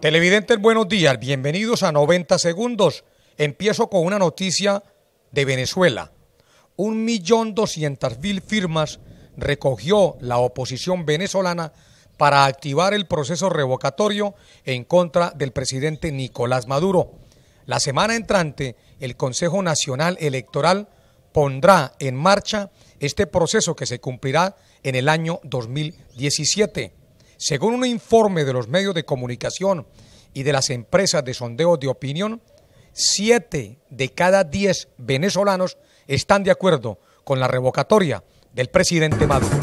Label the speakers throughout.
Speaker 1: Televidentes, buenos días. Bienvenidos a 90 segundos. Empiezo con una noticia de Venezuela. Un millón doscientas mil firmas recogió la oposición venezolana para activar el proceso revocatorio en contra del presidente Nicolás Maduro. La semana entrante, el Consejo Nacional Electoral pondrá en marcha este proceso que se cumplirá en el año 2017. Según un informe de los medios de comunicación y de las empresas de sondeo de opinión, siete de cada diez venezolanos están de acuerdo con la revocatoria del presidente Maduro.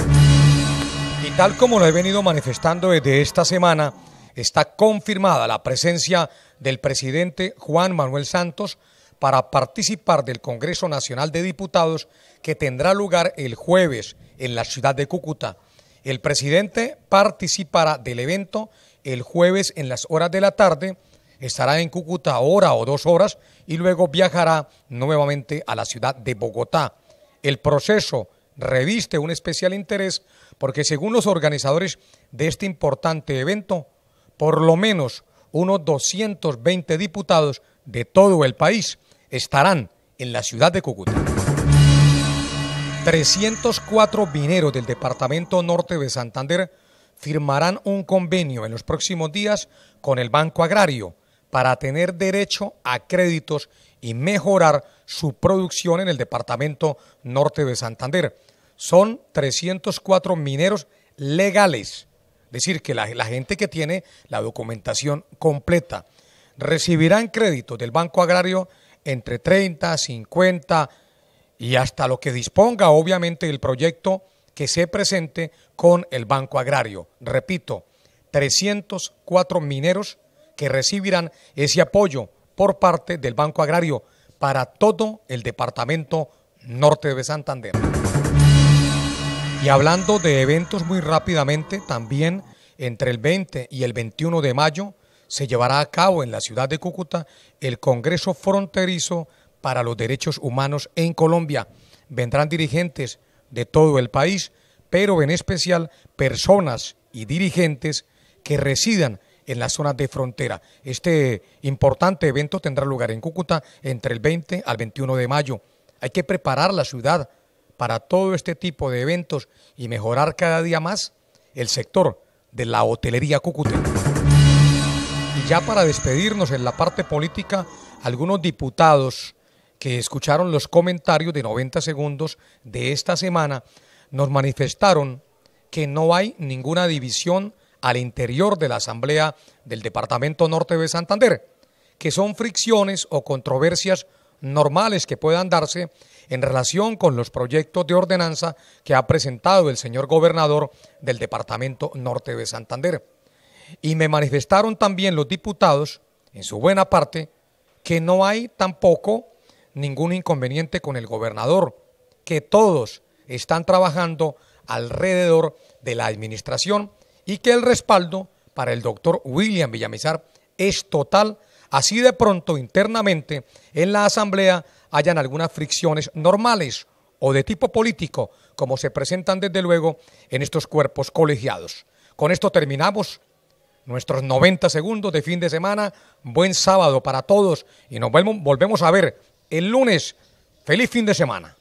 Speaker 1: Y tal como lo he venido manifestando desde esta semana, está confirmada la presencia del presidente Juan Manuel Santos para participar del Congreso Nacional de Diputados que tendrá lugar el jueves en la ciudad de Cúcuta. El presidente participará del evento el jueves en las horas de la tarde, estará en Cúcuta hora o dos horas y luego viajará nuevamente a la ciudad de Bogotá. El proceso reviste un especial interés porque según los organizadores de este importante evento, por lo menos unos 220 diputados de todo el país estarán en la ciudad de Cúcuta. 304 mineros del Departamento Norte de Santander firmarán un convenio en los próximos días con el Banco Agrario para tener derecho a créditos y mejorar su producción en el Departamento Norte de Santander. Son 304 mineros legales, es decir, que la, gente que tiene la documentación completa recibirán créditos del Banco Agrario entre 30, 50, y hasta lo que disponga obviamente el proyecto que se presente con el Banco Agrario. Repito, 304 mineros que recibirán ese apoyo por parte del Banco Agrario para todo el departamento norte de Santander. Y hablando de eventos muy rápidamente, también entre el 20 y el 21 de mayo se llevará a cabo en la ciudad de Cúcuta el Congreso Fronterizo para los Derechos Humanos en Colombia. Vendrán dirigentes de todo el país, pero en especial personas y dirigentes que residan en las zonas de frontera. Este importante evento tendrá lugar en Cúcuta entre el 20 al 21 de mayo. Hay que preparar la ciudad para todo este tipo de eventos y mejorar cada día más el sector de la hotelería Cúcuta. Y ya para despedirnos en la parte política, algunos diputados que escucharon los comentarios de 90 segundos de esta semana nos manifestaron que no hay ninguna división al interior de la Asamblea del Departamento Norte de Santander, que son fricciones o controversias normales que puedan darse en relación con los proyectos de ordenanza que ha presentado el señor gobernador del Departamento Norte de Santander. Y me manifestaron también los diputados, en su buena parte, que no hay tampoco ningún inconveniente con el gobernador, que todos están trabajando alrededor de la administración y que el respaldo para el doctor William Villamizar es total, así de pronto internamente en la Asamblea hayan algunas fricciones normales o de tipo político, como se presentan desde luego en estos cuerpos colegiados. Con esto terminamos nuestros 90 segundos de fin de semana. Buen sábado para todos y nos volvemos a ver el lunes. Feliz fin de semana.